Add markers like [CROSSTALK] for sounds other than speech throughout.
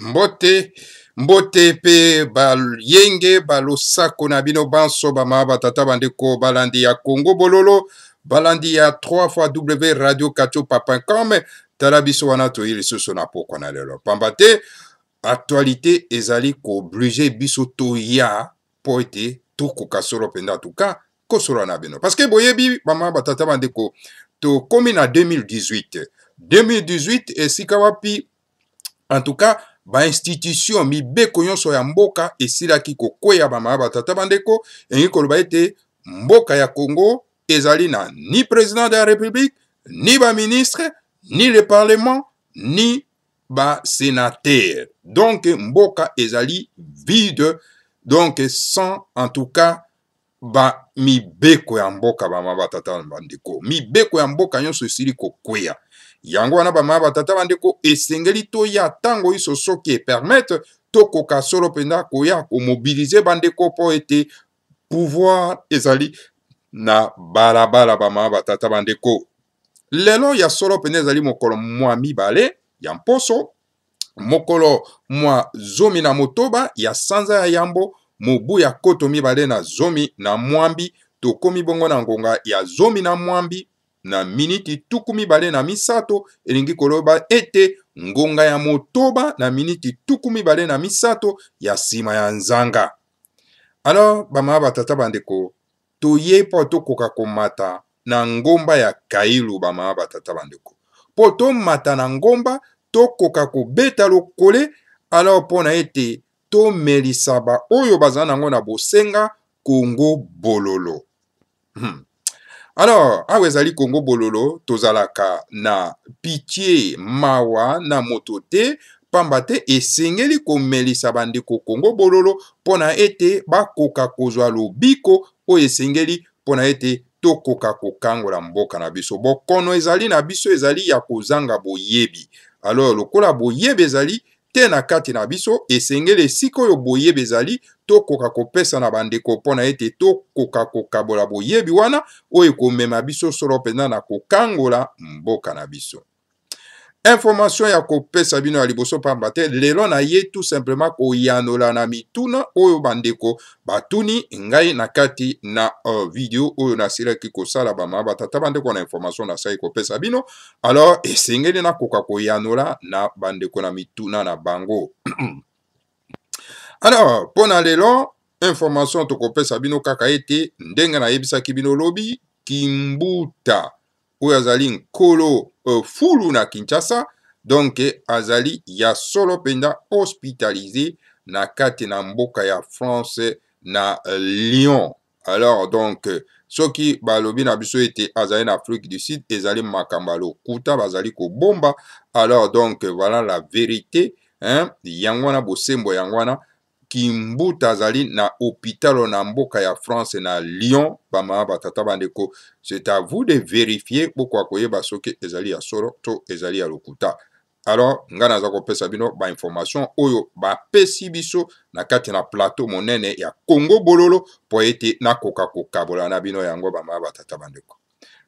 mbote mbote mpe bayenge balosako na bino banso bamama batata bandeko balandi ya congo bololo balandi ya 3 fois w radio katiopa.com tala biso wana toyei lisusu na pokwa na lelo pamba te actualité ezali kooblige biso toya mpo ete tokoka solo mpenza tuka kosolola na bino parceke boyebi bamama batata bandeko tokómi na 2018 2018 esika wapi en tout cas bainstitution mibeko nyonso ya mboka esilaki kokweya bamama batata bandeko elingi koloba ete mboka ya congo ezali na ni président de la république ni baministre ni le parlement ni basénatere donc mboka ezali vide donc sans en tout cas bamibeko ya mboka bamama batata bandeko mibeko ya mboka nyonso esili kokweya yango wana bamama batata bandeko esengeli toya ntango nyonso soki epermetre tokoka solo mpenza koya komobilize bandeko mpo ete pouvoir ezali na balabala bamama batata bandeko lelo ya solo mpenza ezali mokolo mwa mibale ya mposo mokolo mwa zomi na motoba ya sanza ya yambo mobu ya koto mibale na zomi na mwambi tokómi bongo na ngonga ya zomi na mwambi na miniti tuku mibale na misato elingi koloba ete ngonga ya motoba na miniti tuku mibale na misato ya nsima ya nzanga alors bamama batata bandeko toye mpo tokoka komata na ngomba ya kailu bamama batata bandeko mpo tomata na ngomba tokoka kobeta lokole alors mpo na ete tomelisa baoyo bazala nango na bosenga kongo bololo hmm. alors awa ezali kongo bololo tozalaka na pitie mawa na moto te pamba te esengeli komelisa bandeko kongo bololo mpo na ete bakoka kozwa lobiko oyo esengeli mpo na ete tokoka kokangola mboka na biso bokono ezali na biso ezali ya kozanga boyebi alors lokola boyebi ezali te na kati na biso esengeli esika oyo boyebi ezali tokoka kopesa na bandeko mpo na ete tokoka kokabola boyebi wana oyo ekomema biso solo mpenza na kokangola mboka na biso information ya kopesa bino ya liboso pamba te lelo na ye tout simplement koyanola na mituna oyo bandeko batuni ngai na kati na uh, video oyo nasilaki kosala bamama batata bandeko na information nasali kopesa bino alors esengeli nakoka koyanola na bandeko na mituna na bango [CLEARS THROAT] alors mpo na lelo information tokopesa bino kaka ete ndenge nayebisaki bino lobi kimbuta oyo azali nkolo uh, fulu na kinshasa donk azali ya solo mpenza hospitalize na kati na mboka ya france na uh, lyon alors donc soki balobi na biso ete azali na afrique du sud ezali makambo ya lokuta bazali kobomba alors donc voilà la vérité yango wana bosembo yango wana kimbuta azali na hôpitalo na mboka ya france na lyon bamama batata bandeko c'est à vous de vérifier boko ya koyeba soki ezali ya solo to ezali ya lokuta alors ngai naza kopesa bino bainformation oyo bapesi biso na kati na plateau monene ya congo bololo mpo ete nakoka kokabola na bino yango bamama batata bandeko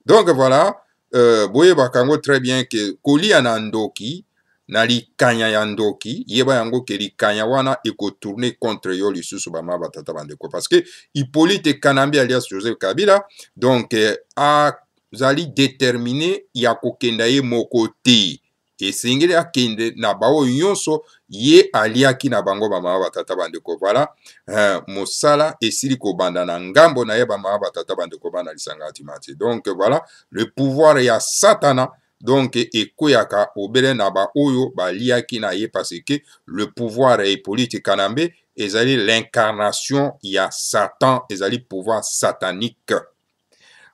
donc voilà euh, boyebaka yango très bien ke kolia na ndoki na kanya ya ndoki yeba yango ke likanya wana ekotourne contre yo lisusu bama batata bandeko parce que hippolyte kanambi alias joseph kabila donc eh, azali déterminé ya kokenda ye moko te esengeli akende na baoyo nyonso ye aliaki na bango bama batata bandeko vala voilà euh, mosala esili kobanda na ngambo na ye bamama batata bandeko bana lisanga donc voilà le pouvoir ya satana donk ekweyaka obele na baoyo baliaki na ye parceke le pouvoir ya epolitika na mbe ezali l'incarnation ya satan ezali pouvoir satanique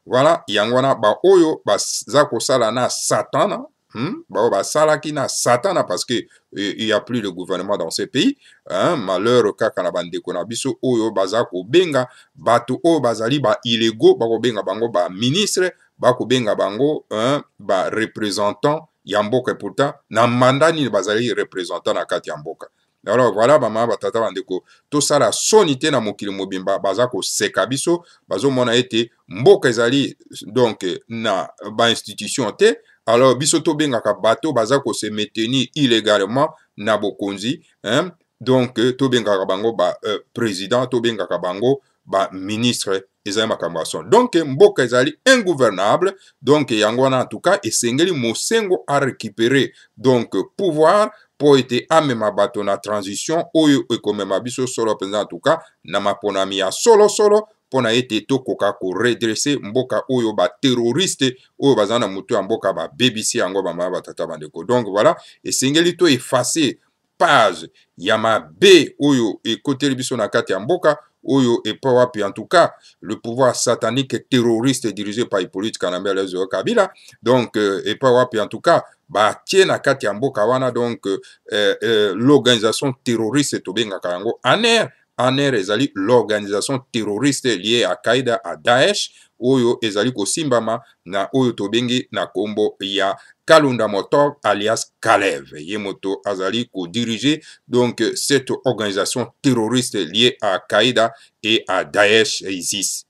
voilà yango wana baoyo baza kosala na satana Hmm? Bah, bah, salakina satana parce que e, il n'y a plus de gouvernement dans ce pays hein? malheur kaka na bandeko na biso oyo baza kobenga bato oyo bazali baillégaux bakobenga bango baministre bakobenga bango hein, ba representant ya mboka pourtant na manda nini bazali representant na kati ya mboka alors voilà bamama batata bandeko tosala soni te na mokili mobimba baza koseka biso bazomona ete mboka ezali donc na bainstitution te alors biso tobengaka bato baza kose maintenir illégalement na bokonzi hein? donc tobengaka bango ba euh, président tobengaka bango baministre ezali makambo ya soni donk mboka ezali ingouvernable donk yango wana antuka esengeli mosengo arécupere donk pouvoir mpo ete amema bato na transition oyo ekomema biso solo mpenza antuka na maponami ya solosolo mpo na ete tokoka koredrese mboka oyo bateroriste oyo baza na motu ya mboka babebisi yango bamama batata bandeko donk voilà esengeli to efase page ya mabe oyo ekoteli biso na kati ya mboka oyo epa wapi en tout cas le pouvoir satanique terroriste dirigé par les Hippolyte Kanambe Lazaro Kabila donc euh, epa wapi en tout cas bah na à kawana donc euh, euh, euh, l'organisation terroriste Tobenga kango ANER ANER ezali l'organisation terroriste liée à Qaïda à Daesh oyo ezali kosimbama na oyo tobengi na kombo ya Kalunda Motor alias Kalev. Yemoto Azali co-dirigeait donc cette organisation terroriste liée à Qaïda et à Daesh et ISIS.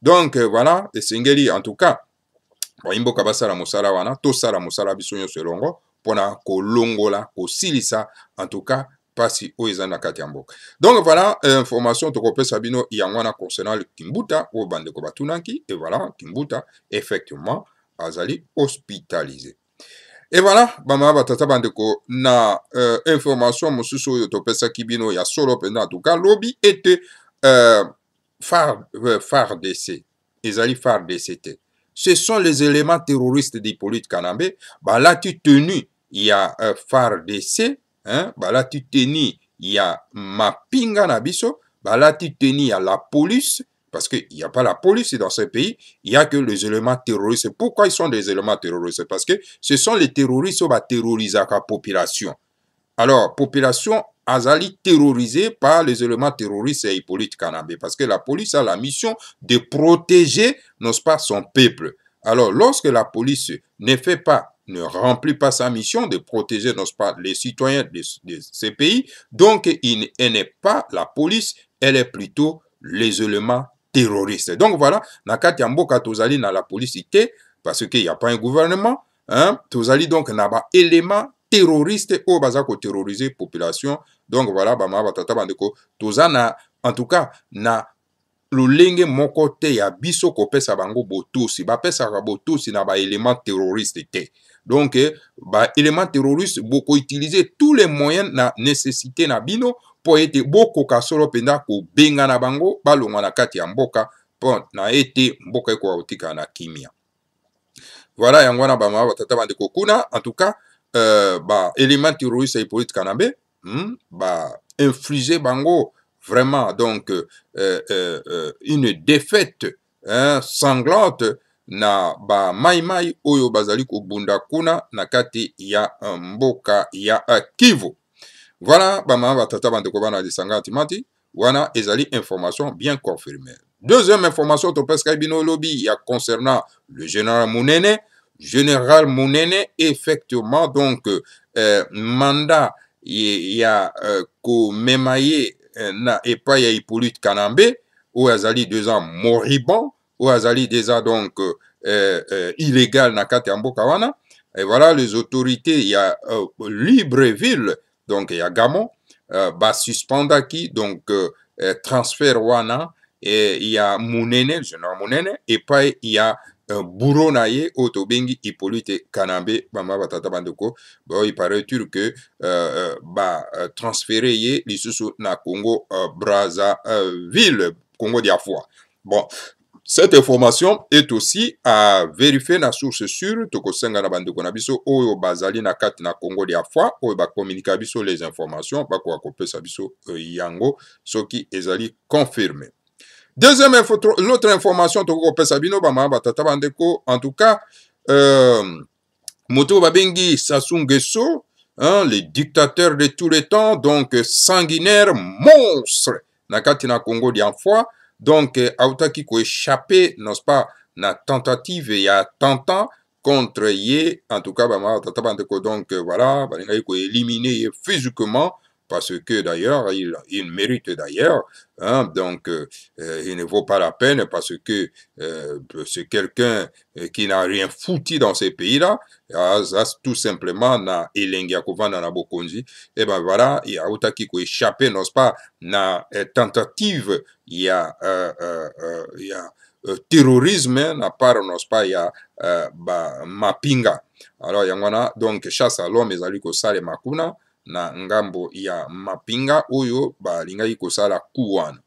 Donc euh, voilà, Sengeli en tout cas, bayimboka basala mosala wana tosala mosala biso nyonso elongo mpona kolongola kosilisa en tout cas mpasi oyo eza na kati ya mboka donc voilà euh, information tokopesa bino yango wana concernant kimbuta oyo bandeko batunaki et voilà kimbuta effectivement azali hospitalize evala bamama batata bandeko na uh, information mosusu oyo topesaki bino ya solo mpenza antuka lobi ete uh, fardc uh, ezali fardc te ce sont les éléments terroristes d'hippolyte kanambe balati tenu ya uh, fardc balati teni ya mapinga na biso balati teni ya la police Parce qu'il n'y a pas la police dans ce pays, il n'y a que les éléments terroristes. Pourquoi ils sont des éléments terroristes Parce que ce sont les terroristes qui terrorisent la population. Alors, population Azali terrorisée par les éléments terroristes et Hippolyte Canabé. Parce que la police a la mission de protéger, son peuple. Alors, lorsque la police ne fait pas, ne remplit pas sa mission de protéger, pas, les citoyens de, ce ces pays, donc elle n'est pas la police, elle est plutôt les éléments terroriste donc voilà na kati ya mboka tozali na la polisi te parce que y a pas un gouvernement hein? tozali donc na baélément terroriste oyo baza koterrorize population donc voilà bamama batata bandeko toza na en tout cas na lolenge moko te ya biso kopesa bango botosi bapesaka botosi na baélément terroriste te donc eh, baélément terroriste bokoutilize tous les moyens na nécessité na bino mpo ete bokoka solo mpenza kobengana bango balongwa na kati ya mboka mpo na ete mboka ekoka kotikala na kimia voilà yango wana bamama batata bandeko kuna en tout cas euh, baélément terroriste ya hippolyte kanabe hmm? bainflige bango vraiment donc euh, euh, euh, une défaite hein, sanglante na bamaimai oyo bazali kobunda kuna na kati ya mboka ya kivu voilà bamama batata bandeko bana ya lisanga ya timati wana ezali information bien confirmé deuxième information topesikaki bino olobi ya concernant le général monene général monene effectivement donc euh, mandat ya euh, komema ye euh, na epai ya hippolyte kanambe oyo azali déjà moriband oyo azali déjà donc euh, euh, illégal na kati ya mboka wana et voilà les autorités ya euh, libreville donc Yagamo uh, basuspendaki donc euh, uh, transfer wana e, ya munene general munene epai ya uh, buro na ye oyo tobengi hippolyte kanambe bamba batata bandeko baoyo ipareture ke euh, uh, batransfere euh, ye lisusu na congo uh, brazzaville congo dia foi bon cette information est aussi à vérifier na source sûre tokosenga na bandeko na biso oyo bazali na kati na congo dia fois oyo bakominika biso les informations bakoka kopesa biso euh, yango soki ezali confirme deuxième info, l'autre information tokoki kopesa bino bamama batata bandeko en tout cas euh, moto oyo babengi sassou nguesso le dictateur de tous les temps donc sanguinaire monstre na kati na congo dia fois Donc, euh, a échappé, n'est-ce pas, na tentative il y a tentant contre lui, en tout cas, bah, donc euh, voilà, bah, éliminé physiquement parce que d'ailleurs, il, il mérite d'ailleurs, hein, donc euh, euh, il ne vaut pas la peine parce que euh, c'est quelqu'un euh, qui n'a rien foutu dans ces pays-là, ah, tout simplement na Elengiakova na Nabokonzi, et eh ben voilà, il y a autant qui peut échapper, n'est-ce pas, na euh, tentative, il y a, euh, il y a terrorisme na part, n'est-ce pas, il y a ba, mapinga. Alors, il y en a donc chasse à l'homme, ils allaient au sale makuna, na ngambo ya mapinga oyo balingaki kosala ku wana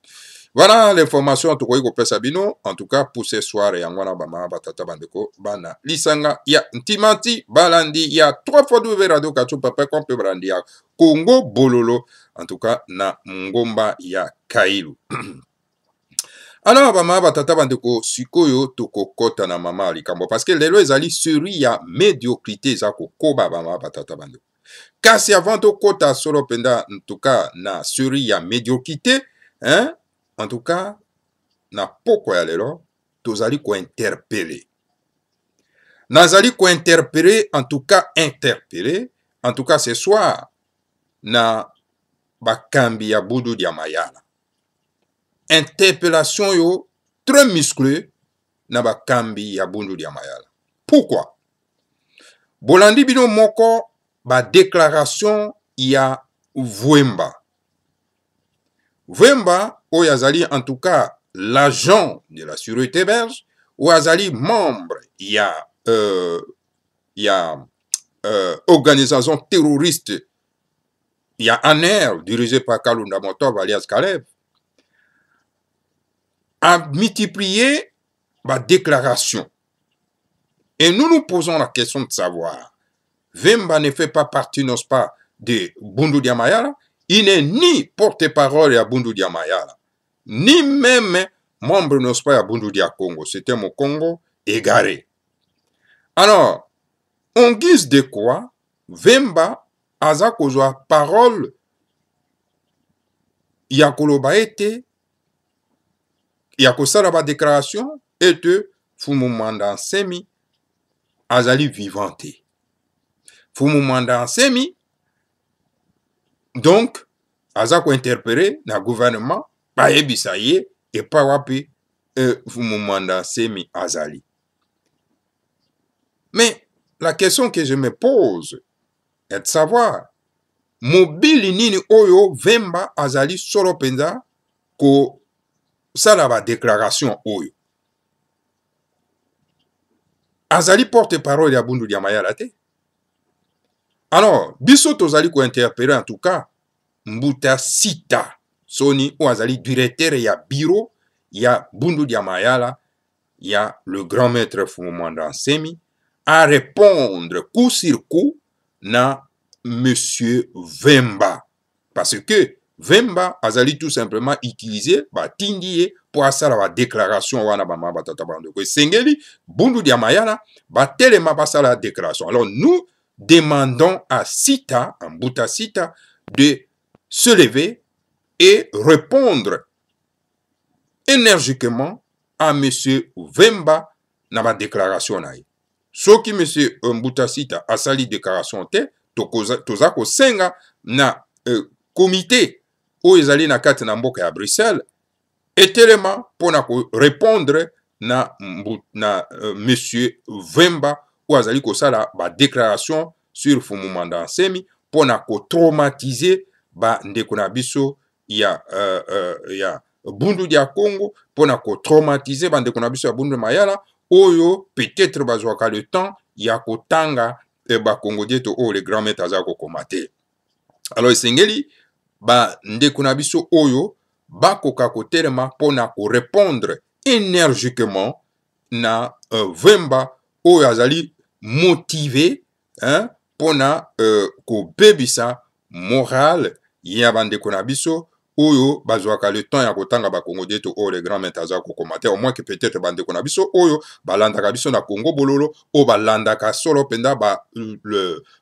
voilà l'information tokoki kopesa bino en tout cas pour ce soir yango wana bamama batata bandeko bana lisanga ya ntimanti balandi ya 3 radio katopapacom mpe balandi ya congo bololo en tout cas na ngomba ya kailu [CLEARS THROAT] alors bamama batata bandeko sikoyo tokokɔta na mama ya likambo parce que lelo ezali seri ya médiocrité eza kokoba bamama batata bandeko kasi avant tokɔta sɔrɔ mpenza ntuka na seri ya mediocrité hein? en tout cas na pokwa ya lelo tozali kointerpele nazali kointerpele en tout cas interpele en tout cas ce soir na bakambi ya bududu ya mayala interpellation oyo très musclé na bakambi ya bududu ya mayala pourquoi bolandi bino moko badéclaration ya vwemba vwemba oyo azali en tout cas l'agent de la sûreté belge oyo azali membre ya euh, ya euh, organisation terroriste ya aner dirigé par kalunda motob alias kaleb a multiplié ma déclaration et nous nous posons la question de savoir Vemba ne fait pas partie, n'est-ce pas, de Bundu Diamayala. Il n'est ni porte-parole à Bundu Diamayala, ni même membre, n'est-ce pas, à Bundu Dia Congo. C'était mon Congo égaré. Alors, en guise de quoi, Vemba aza kozwa parole ya koloba ete ya kosala badéclaration ete fumu manda nsemi azali vivant te mfumu manda ansemi donc aza kointerpele na gouvernement bayebisa ye epai wapi e, euh, mfumu manda ansemi azali mais la question que je me pose est de savoir mobili nini oyo vemba azali solo mpenza kosala badéclaration oyo azali porte parole ya bundu ya mayala te alors biso tozali kointerpele en tout cas mbuta sita soni oyo azali directeur ya biro ya bundudu ya mayala ya le grand maître fumanda nsemi arépondre coup sur coup na monsieur vemba parce que vemba azali tout simplement utilize batindi ye mpo asala badéclaration wana bamama batata bandeko esengeli bundudu ya mayala batelema basala ya déclaration alors nous demandant à Sita, en Bouta Sita, de se lever et répondre énergiquement à M. Vemba dans ma déclaration. Ce qui M. Mbuta Sita a sali déclaration, toza kosenga na komite euh, oyo ezali na kati na mboka ya bruxelles etelema mpona korépondre na, na euh, monsieur vemba oyo azali kosala badéclaration sur fumumanda nsemi mpona kotraumatize bandeko na biso ya, uh, uh, ya bundu ya congo mpona kotraumatize bandeko na biso ya bundu mayala oyo peut-être bazwaka le temps ya kotanga eh, bakongodi eto oyo le grand maître aza kokoma te alors esengeli bandeko na biso oyo bakoka kotelema mpona korépondre énergiquement na uh, vemba oyo azali motive hein, mpona euh, kobebisa morale ya bandeko na biso oyo bazwaka le temps ya kotanga bakongo deto oyo le grand maître aza kokoma te omoi ke peut-être bandeko na biso oyo balandaka biso na kongo bololo oyo balandaka solo mpenza babulletin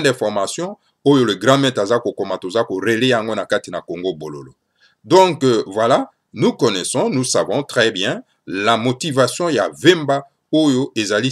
ba d'information oyo le grand maître aza kokoma toza korele yango na kati na kongo bololo donc euh, voilà nous connaissons nous savons très bien la motivation ya vemba oyo ezali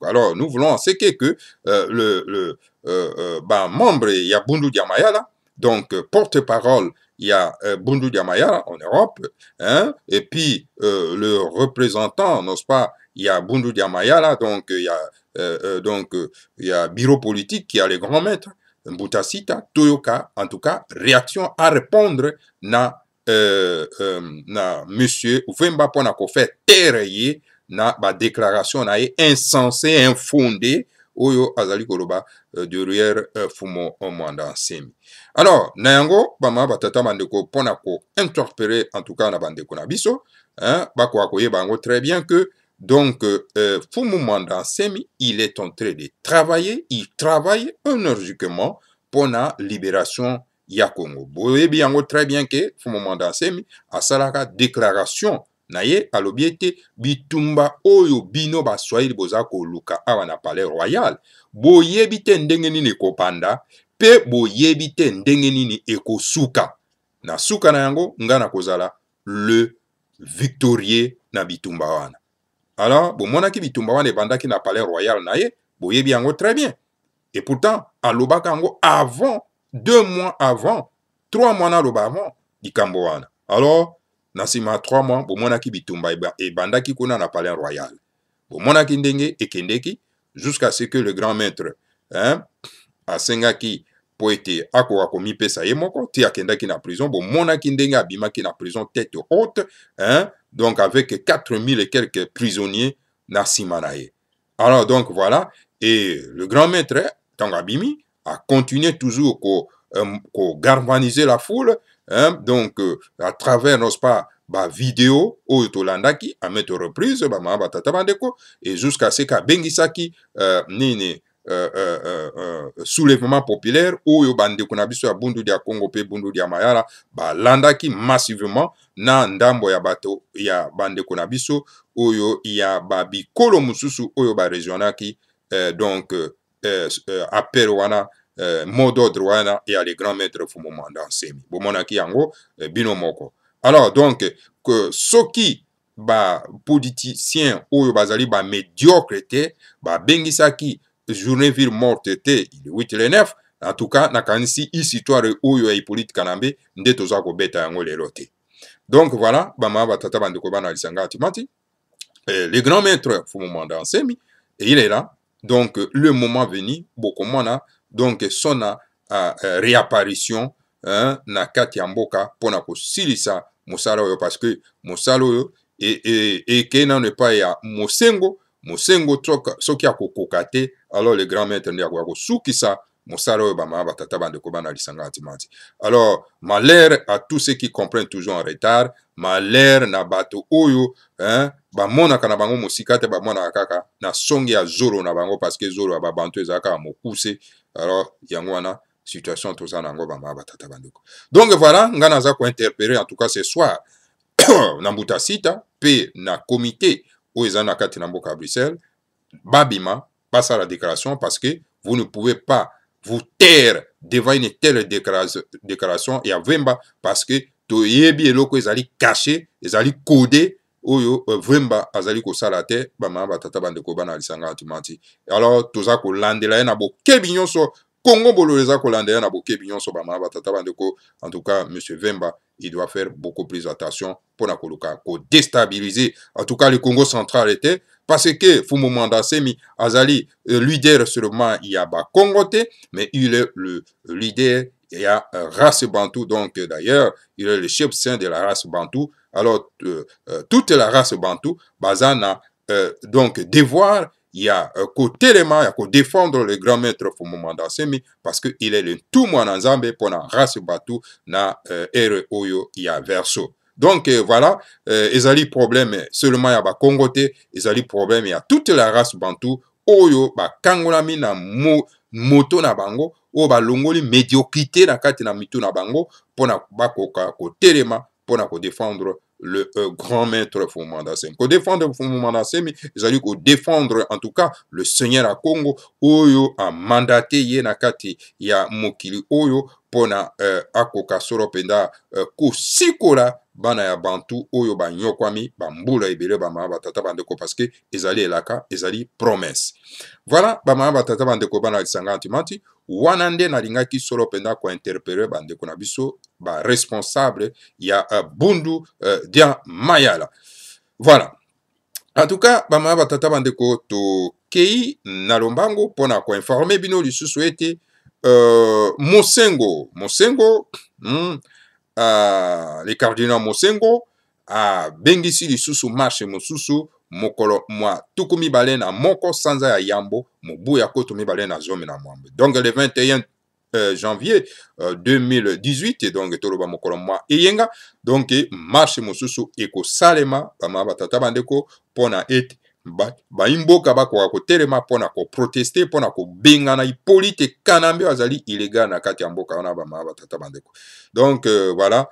alors nous voulons c'est que euh, le, le euh, euh, il y a bundu Diyamayala, mayala donc porte-parole il y a euh, Bundu en Europe, hein, et puis le représentant, n'est-ce pas, il y a Bundu Diyamayala, donc il y a donc il y a bureau politique qui a les grands maîtres, Mbutasita, Toyoka, en tout cas, réaction à répondre na euh, um, na monsieur vemba mpona kofaire tere ye na badéclaration na ye insensé infondé oyo azali koloba euh, derrière euh, fumo mwanda nsemi alors na yango bamama batata bandeko mpona kointerpele en tout cas na bandeko na biso bakoka koyeba yango très bien que donc euh, fumu mwanda nsemi il est en train de travailler il travaille énergiquement mpona libération ya congo boyebi yango très bien ke fu momondo asemi asalaka déclaration na ye alobi ete bitumba oyo bino baswahili boza koluka awa na palais royal boyebi te ndenge nini ekopanda mpe boyebi te ndenge nini ekosuka na suka na yango nga na kozala le victorieux na bitumba wana alors bomonaki bitumba wana ebandaki na palais royal na ye boyebi yango très bien et pourtant alobaka yango avant deux mois avant trois mois naloba avant likambo wana alors na nsima ya trois mois bomonaki bitumba ebandaki kuna na palais royal bomonaki ndenge ekendeki jusqu'à ce que le grand maître hein, asengaki mpo ete akoka komipesa ye moko te akendaki na prison bomonaki ndenge abimaki na prison tête haute hein, donc avec 4000 et quelques prisonniers na nsima na ye alors donc voilà et le grand maître ntango abimi à continuer toujours euh, qu'au galvaniser la foule, hein, donc euh, à travers, n'est-ce pas, ba video oyo tolandaki amete reprise bamama batata bandeko et jusqu'à ce kabengisaki euh, nini euh, euh, euh, euh, soulèvement populaire oyo bandeko na biso ya bundu ya congo mpe bundu ya mayala balandaki massivement na ndambo ya bato ya bandeko na biso oyo ya babikolo mosusu oyo barégionaki euh, donc euh, Euh, euh, appel wana euh, mot d'ordre wana ya le grand maître fumomanda nsemi bomonaki yango bino moko alors donc soki bapoliticien oyo bazali bamédiocre te babengisaki journée ville morte te le 8 le 9 en tout cas nakanisi histoire oyo ya hippolyte kanambe nde toza kobeta yango lelo te donc voilà bamama batata bandeko bana lisanga atimati eh, le grand maître fumomanda nsemi eyilela donc le moment venu bokomona donc so na uh, euh, réapparition hein, na kati ya mboka mpona kosilisa mosala oyo parce que mosala oyo ekei e, e nano epai ya mosengo mosengo soki akokoka te alors le grand maître nde akoya kosukisa mosala oyo bamama batata bandeko bana lisanga ya timanti alors malheur à tous ceux qui comprennent toujours en retard malere na bato oyo hein, bamonaka na bango mosika te akaka, na songe ya zolo na bango parce que zolo aba babantu ezalaka ya alors yango situation toza na yango bamama batata bandeko donc voilà za naza kointerpele en tout cas ce soir [COUGHS] na sita pe na comité oyo eza na kati na mboka ya bruxelles babima basala déclaration parce que vous ne pouvez pas vous taire devant une telle déclaration ya vemba parce que toyebi eloko ezali kashe ezali kode oyo euh, vremba azali kosala te bamama batata bandeko bana alisanga atuma ti alors toza kolandela ye na bokebi nyonso kongombolo eza kolandela na bokebi nyonso bamama batata bandeko en tout cas monsieur vemba il doit faire beaucoup plus attention mpona koluka kodestabilize en tout cas le congo central te parce que fumu mandasemi azali euh, leader seulement ya bakongo te mais il est le leader y a euh, race bantou, donc d'ailleurs, il est le chef saint de la race bantou. Alors, euh, euh, toute la race bantou, Bazana, donc, devoir, il y a qu'au téléma, il y a qu'au défendre le grand maître Fumumanda Semi, parce qu'il est le tout moi dans Zambé pour la race bantou, na ere oyo, il y a verso. Donc euh, voilà, euh, ezali problème seulement ya ba Congo te, ezali problème ya toute la race bantou oyo bakangolami na mo, moto na bango oyo balongoli médiocrité na kati na mitu na bango mpona bakoka kotelema mpona kodefendre le euh, grand maître Foumand Assemi. Kodefendre Foumand Assemi, ezali kodefendre en tout cas le seigneur ya Congo oyo amandate ye na kati ya mokili oyo mpona euh, akoka solo mpenza euh, kosikola bana ya bantu oyo banyokwami bambula ebele bamama batata bandeko parceke ezali elaka ezali promese voilà bamama batata bandeko banalakisanga antimati wana nde nalingaki solo mpenza kointerpele bandeko na biso baresponsable ya uh, bundu uh, dia mayala voilà en tout cas bamama batata bandeko tokei na lombango mpona koinforme bino lisusu ete uh, mosengo mosengo mm, uh, le cardinal mosengo abengisi uh, lisusu marshe mosusu mokolo mwa tuku mibale na moko sanza ya yambo mobu ya koto mibale na zomi na mwambe donc le 21 euh, janvier euh, 2018 donc toloba mokolo mwa eyenga donc marshe mosusu ekosalema bamama batata bandeko mpona ete baimboka ba bakoka kotelema mpona koproteste mpona kobengana hipolite kanambe azali illégal na kati ya mboka wana bamama batata bandeko donc euh, voilà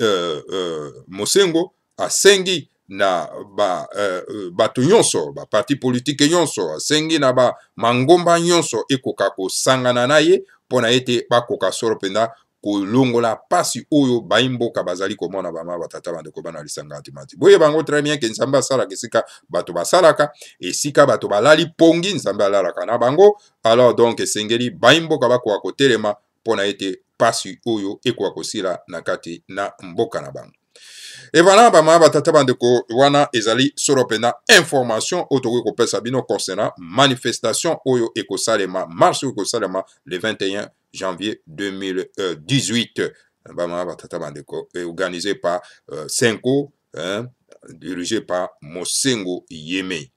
euh, euh, mosengo asengi na ba uh, bato nyonso baparti politike nyonso asengi na bamangomba nyonso ekoka kosangana na ye mpo na ete bakoka solo mpenza kolongola mpasi oyo baimboka bazali komona bama batata bandeko bana lisanga timati boye bango très bien ke nzambe asalaka esika bato basalaka esika bato balali pongi nzambe alalaka na bango alors donc esengeli baimboka bakoka kotelema mpo na ete mpasi oyo ekoka kosila na kati na mboka na bango ebana bamama batata bandeko wana ezali solo mpenza information oyo tokoki kopesa bino concernant manifestation oyo ekosalema mars oyo ekosalema le 21 janvier 2018 bamama batata bandeko organisé par euh, cinco hein, dirigé par mosengo yemei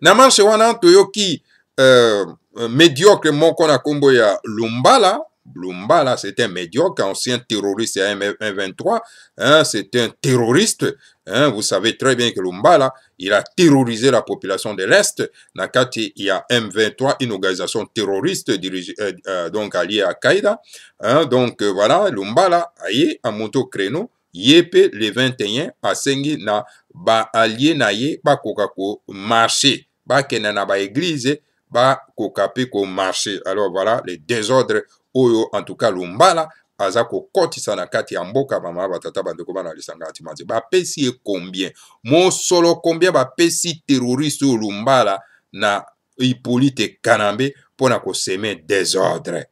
na marshe wana toyoki euh, euh, médiocre moko na nkombo ya lumbala Blumba, là, c'était médiocre, ancien terroriste à M23. Hein, c'est un terroriste. Hein, vous savez très bien que Lumba, là, il a terrorisé la population de l'Est. Nakati, il y a M23, une organisation terroriste dirigée, euh, euh, donc alliée à Qaïda. Hein, donc, euh, voilà, Lumba, là, aïe, à moto créneau, yépe, les 21, à Sengi, na, ba, allié, na, yé, ba, kokako, marché, ba, kenana, ba, église, ba, kokape, ko, marché. Alors, voilà, les désordres oyo antuka lumbala aza kokɔtisa na kati ya mboka bamama batata bandeko bana lisanga ya timanzi bapesi ye combien mosolo combien bapesi teroriste oyo lumbala na hippolyte kanambe mpo na koseme desordre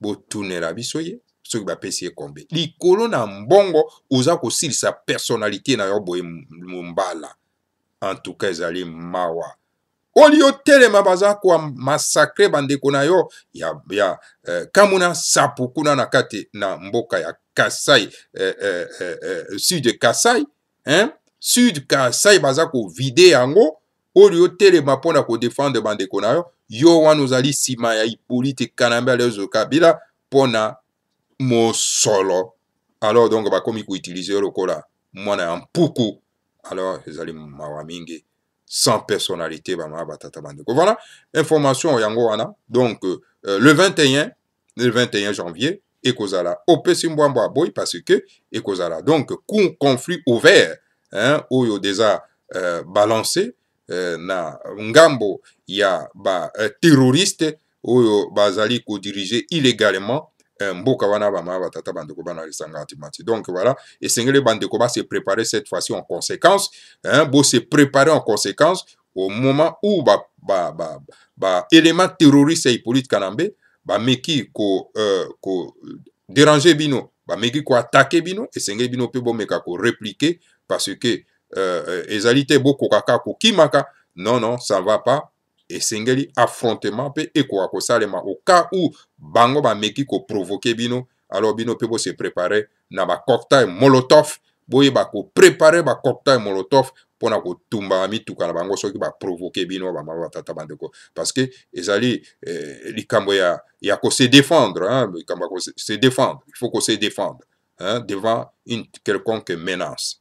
botunela biso ye soki bapesi ye combien likolo na mbongo oza kosilisa personalité na yo boye lumbala en tout cas ezali mawa oli yo telema baza komasakre bandeko na yo ya, ya eh, kamuna sapu kuna na kati na mboka ya kasai eh, eh, eh, eh sud kasai hein? sud kasai baza kovide yango oyo yo telema mpona kodefendre bandeko na yo yo wana ozali nsima ya hipolite kanambe alezo kabila mpona mosolo alors donc bakomi koutilize yo lokola mwana ya mpuku alors ezali mawa mingi sans personnalité bamama batata bandeko voilà information yango wana donc euh, euh le 21 le 21 janvier ekozala opesi mbwambo ya boyi parce que ekozala donc cour conflit ouvert hein, oyo deza euh, balanse euh, na ngambo ya bateroriste euh, oyo bazali kodirige illégalement Eh, mboka wana bamaya batata bandeko bana lisanga ya timati donc voilà esengeli bandeko base préparer cette fois-ci en conséquence bose préparer en conséquence au moment où baélément terroriste ya hippolyte kanambe bameki koderange euh, bino bameki koatake bino esengeli bino mpe bomeka koréplike parce que euh, euh, ezali te bokoka kaka kokimaka non non ça va pas esengeli affrontement mpe ekoka kosalema au cas où bango bameki koprovoke bino alors bino mpe bose prépare na bacocktail molotov boyeba koprépare bacocktail molotov mpona kotumba na mituka na bango soki baprovoke bino bamama batata bandeko parce que ezali eh, likambo ya, ya kose défendre likambo ya kose défendre il faut kose défendre hein, devant une quelconque menace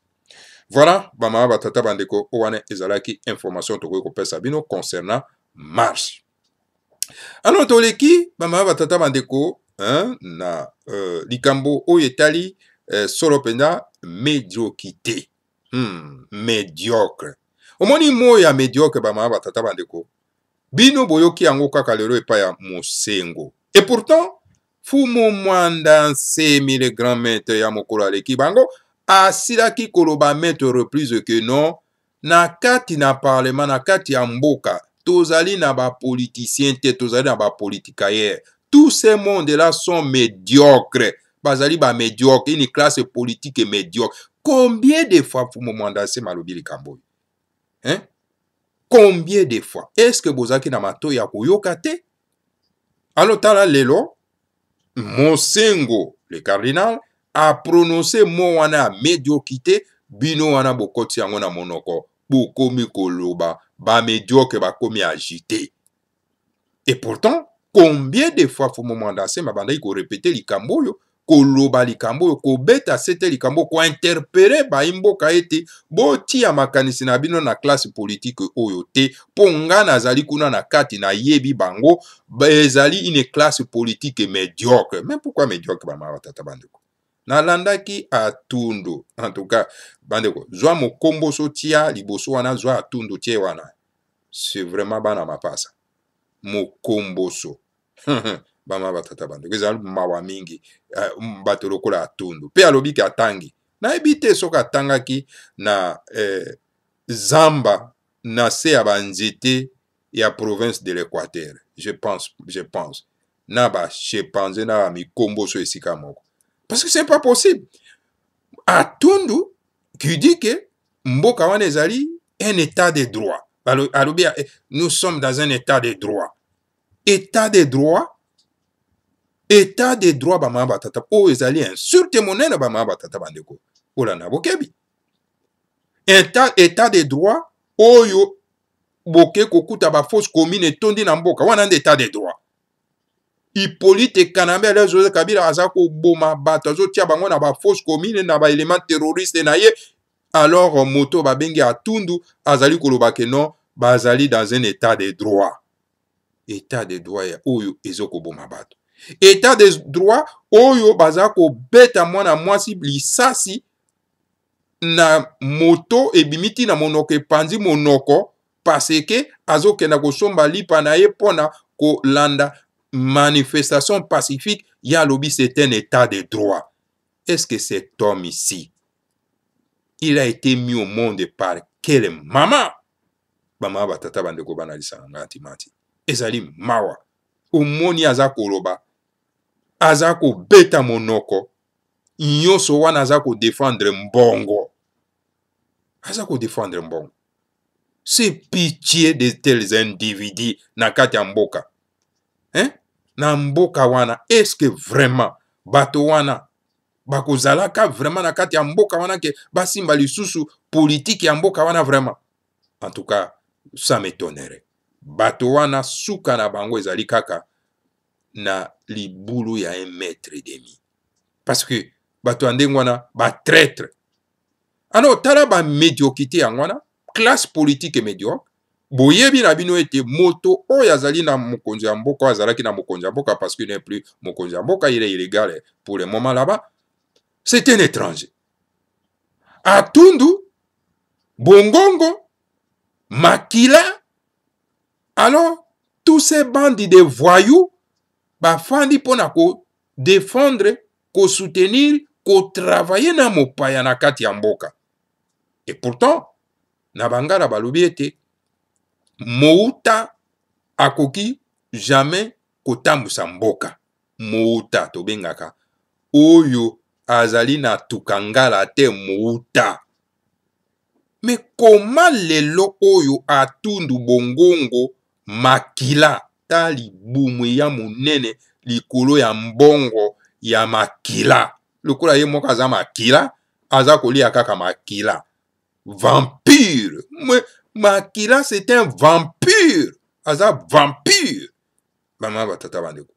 voilà bamama batata bandeko oyo wana ezalaki information tokoki kopesa bino concernant marche alors toleki bamama batata bandeko na euh, likambo oyo etali euh, solo mpenza médiokité hmm, médiocre omoni moyo ya médiocre bamama batata bandeko bino boyoki yango kaka lelo epai ya mosengo et pourtant fumu mwanda nsemi le grand maître ya mokolo aleki bango asilaki koloba maître reprise ke non na kati na parlement na kati ya mboka tozali na bapolitisien te tozali na bapolitikaere tout ce monde là sont médiocres bazali bamédiocre une classe politique médiocre combien de fois fumomanda nse malobi likambo oyo hein combien de fois est ce que bozalaki na matoi ya koyoka te alo tala lelo mosengo le cardinal aprononce mo wana ya médiokrité bino wana bokotisi yango na monoko bokomi koloba bamédiocre bakomi agite e pourtant combien de fois fu momanda nsema bandaki korepete likambo oyo koloba likambo oyo kobeta se te likambo kointerpele bayimboka ete botia makanisi na bino na klasse politike oyo te mpo nga nazali kuna na kati nayebi bango ezali une klasse politike médiocre me pourkui médiocre bamaka batata bandeko nalandaki atundu antuka bandeko zwa mokombo so tia liboso wana zwa atundu tie wana c'est vraiment bana mapasa mokomboso [LAUGHS] bama batata bandeko ezali mawa mingi uh, bato lokola atundu mpe alobi ke atangi nayebi te soki atangaki na eh, zamba na se ya banzete ya province de l'équateur je pense je pense na bashepanze na bamikomboso esika moko parce que c'est pas possible atundu qui dit que mboka wana ezali un état de droit alobi eh, nous sommes dans un état de droit état de droit état de droit bamama batata oyo oh, ezali insulte monene bamama batata bandeko olanda oh bokebi état de droit oyo oh, boke kokuta bafausse commune etondi na mboka wana nde état de droit hippolyte kanambe ale jose kabila aza koboma bato azotia bango na bafausse commune na baélément terroriste na ye alors moto babenge atundu azali koloba ke non bazali dans un état de droit état de droit ya oyo ezokoboma bato état de droit oyo baza kobeta mwana mwasi lisasi na moto ebimi ntina monoko epanzi monoko parce ke azokenda kosomba lipa na ye mpona kolanda manifestation pacifique ya alobi c'est un état de droit est-ce que cet homme ici il a été mis au monde par quelle mama bamama batata bandeko banalisaka ngai ntima ti ezali mawa omoni aza koloba aza kobeta monoko nyonso wana aza kodefendre mbongo aza kodefendre mbongo se pitié de tels individus na kati ya mboka na mboka wana eske vraiment bato wana bakozalaka vraiment na kati ya mboka wana ke basimba lisusu politike ya mboka wana vraiment en tout cas ça m'étonnerait bato wana suka na bango ezali kaka na libulu ya un mètre et demi parce que bato ya ndenge wana batraître alors tala bamédiokrité yango wana classe politique médiocre boyebi na bino ete moto oyo azali na mokonzi ya mboka oyo azalaki na mokonzi ya mboka parce qu'il n'est plus mokonzi ya mboka il est illégal pour le moment là-bas c'est un étranger atundu bongongo makila alors tous ces bandi de voyous bafandi mpona kodefendre kosoutenir kotravaille na mopaya na kati ya mboka et pourtant na bangala balobi ete mouta akoki jamais kotambusa mboka mouta tobengaka oyo azali na tukangala te mouta me koma lelo oyo atundu bongongo makila ta libumwi ya monene likolo ya mbongo ya makila lokola ye moko aza makila aza kolia kaka makila vampire mwe makila c'est un vampire aza vampire bamama batata bandeko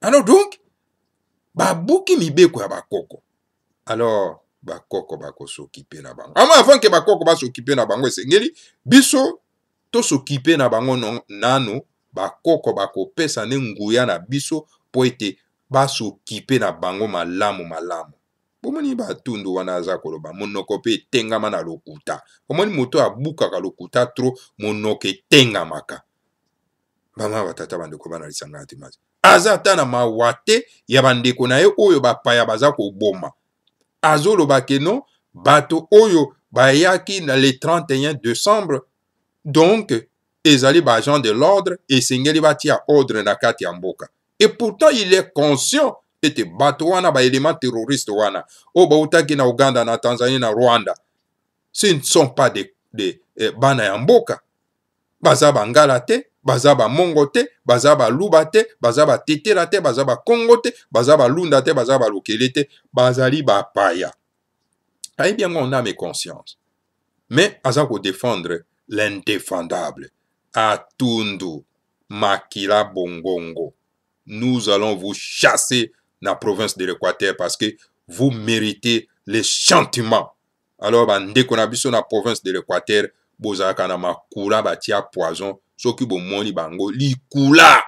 alors donc babuki mibeko ya bakoko alors bakoko bakosoki mpe na bango ama avant ke bakoko basoki mpe na bango esengeli biso tosoki mpe na bango nano bakoko bakopesa nde nguya na biso mpo ete basoki mpe na bango malamu malamu bomoni batundu wana aza koloba monoko mpe etengama na lokuta omoni moto abukaka lokuta tro monoko etengamaka bama batata bandeko bana lisanga ya temati aza ata na mawa te ya bandeko na ye oyo bapaya baza koboma azoloba keno bato oyo bayaki na le 31 décembre donc ezali baagent de l'ordre esengeli batia ordre na kati ya mboka et pourtant il est conscient ete bato wana baélément terroriste wana au bautaki na uganda na Tanzania na rwanda ce ne sont pas de, de eh, bana ya mboka bazaba bangala te baza bamongo te baza baluba te baza te bazaba kongo te baza lunda te baza lokele te bazali bapaya ayebi on mes conscience mais aza défendre l'indéfendable atundu makila bongongo nous allons vous chasser na province de l'Équateur parce que vous méritez le chantiment alors bandeko na biso na province de l'Équateur bozalaka na makula batia poison soki bomoni bango likula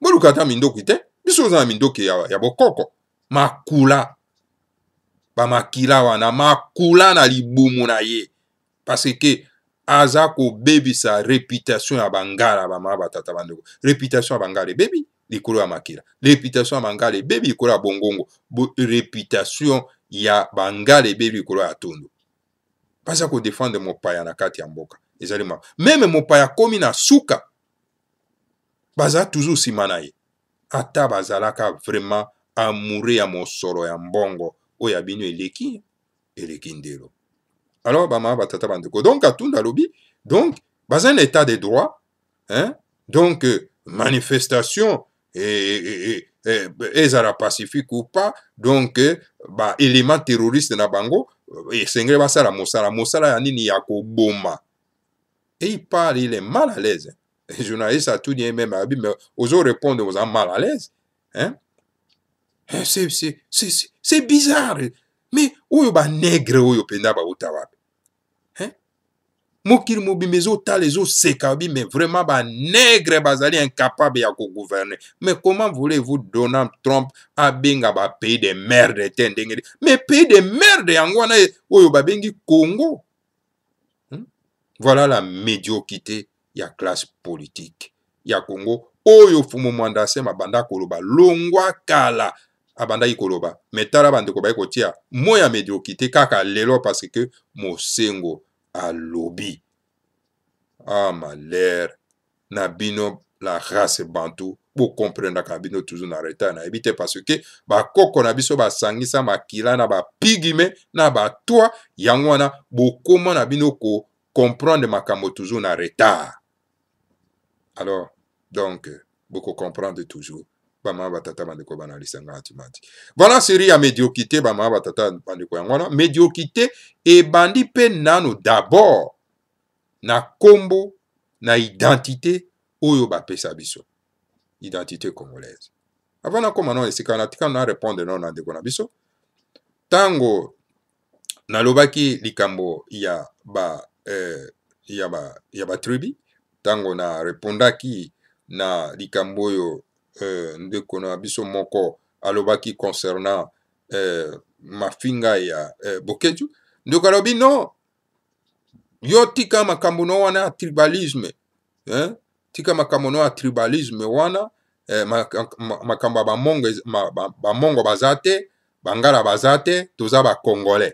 boluka ata mindoki te biso oza na mindoki ya, ya bokoko makula bamakila wana makula na libumu na ye parce ke aza kobebisa reputation ya bangala bamama batata bandeko reputation ya bangala ebebi likolo ya makila reputation ya bangala ebebi likolo ya bongongo Bo, reputation ya bangala ebebi likolo ya tondo baza kodefendre mopaya na kati ya mboka ezali ma meme mopaya akomi na suka baza toujours nsima na ye ata bazalaka vraiment amoure ya mosolo ya mbongo oyo ya bino eleki eleki ndelo alors bamama batata bandeko donc atunda alobi donc baza na état de droit hein? donc euh, manifestation ezala pacifique ou pas donc euh, baélément terroriste na bango euh, esengeli basala mosala mosala ya nini ya koboma e il parle il est mal à l'aise journaliste atuni ye meme abi me ozo répondre oza mal à l'aise hein? Eh, c'est bizarre mais oyo banègre oyo mpenza bauta wapi mokili mobimba ezotala ezoseka bime vraiment banegre bazali incapable ya kogouverne mais comment voulez-vous donald trump abenga bapays de merde te ndenge mais pays de merde yango wana oyo babengi congo hmm? voilà la médiocrité ya classe politique ya congo oyo fumu mwanda sem abanda koloba longwa kala abandaki koloba me tala bandeko baye kotia moi ya médiocrité kaka lelo parce que mosengo alobi amalere ah, na bino la race bantu bokomprendaka bino toujours na retard nayebi te parce ke bakoko na biso basangisa makila na bapigime na batwa yango wana bokóma na bino kocomprendre makambo toujours na retard alors donc bokocomprendre toujours bamama batata bandeko banalisa nga atimati vala seri ya médiokrité bamama batata bandeko yango wana médiokrité ebandi mpe nano dabord na nkombo na identité oyo bapesa biso identité congolaise avant nakóma no esika na tika na répondre no na ndeko na biso ntango nalobaki likambo ya ba eh, ya ba ya batribi ntango na repondaki na likambo oyo eh, ndeko na biso moko alobaki concernant eh, mafinga ya eh, bokeju ndeko alobi non yo tika makambo no wana ya tribalisme eh? tika makambo no ya tribalisme wana eh, makambo ya bamongo ma, ba, baza te bangala baza te toza bacongolais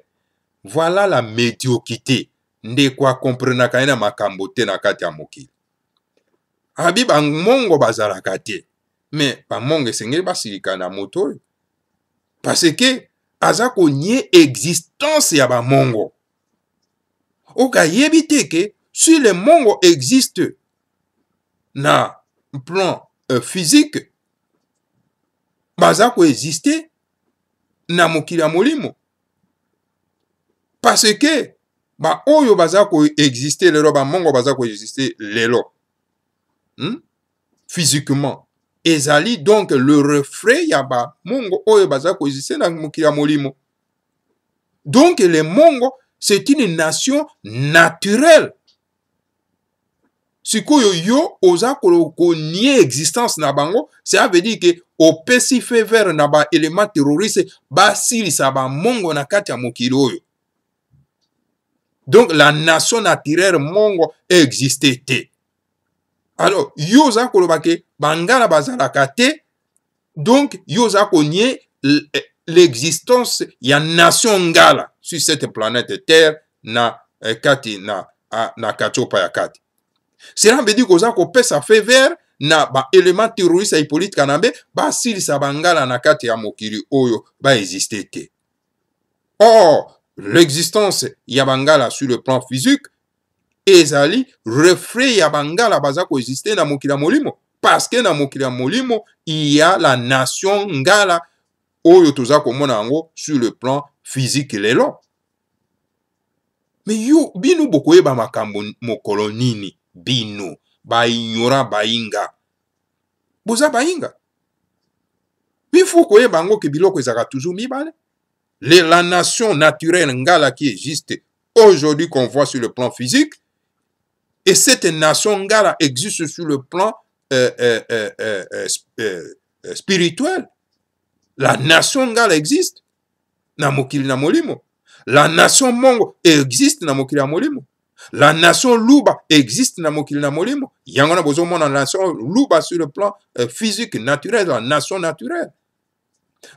voilà la médiocrité ndeko akomprenaka ye na makambo te na kati ya mokili abi bamongo bazalaka te me bamongo esengeli basilika na moto oyo parce ke aza konie existence ya bamongo okayebi te ke si le mongo existe na plan euh, physique baza koexiste na mokili ya molimo parce ke baoyo baza koexiste lelo bamongo baza koexiste lelo hmm? physiquement ezali donc le reflet ya bamongo oyo baza koexiste na mokili ya molimo donc le mongo c'est une nation naturelle sikoyo yo oza konie existence na bango ça veut dire ke opesi fe vert na baelema terroriste basilisa bamongo na kati ya mokili oyo donc la nation naturelle mongo existe te alors yo oza koloba ke bangala bazalaka te donc yo oza konie eh, l'existence ya nation ngala sur cette planète terre na eh, kati na, a, na katiopa ya kati cela veut dire koza kopesa fe vert na baélément terroriste ya hippolyte kanambe basilisa bangala na kati ya mokili oyo baexiste te or l'existence ya bangala sur le plan physique ezali refle ya bangala baza koexiste na mokili ya molimo parceke na mokili ya molimo ya la nation ngala oyo toza komona yango sur le plan physique lelo me yo bino bokoyeba makambo mokolo nini bino baignora bainga boza bainga bifu koyeba yango ke biloko ezalaka toujours mibale le la nation naturelle ngala qui existe aujourd'hui qu'on voit sur le plan physique Et cette nation Ngara existe sur le plan euh, euh euh, euh, euh, euh, spirituel. La nation Ngara existe. Na mokili na molimo. La nation Mongo existe na mokili na molimo. La nation Luba existe na mokili na molimo. Yango na bozo la nation Luba sur le plan physique, naturel, la nation naturelle.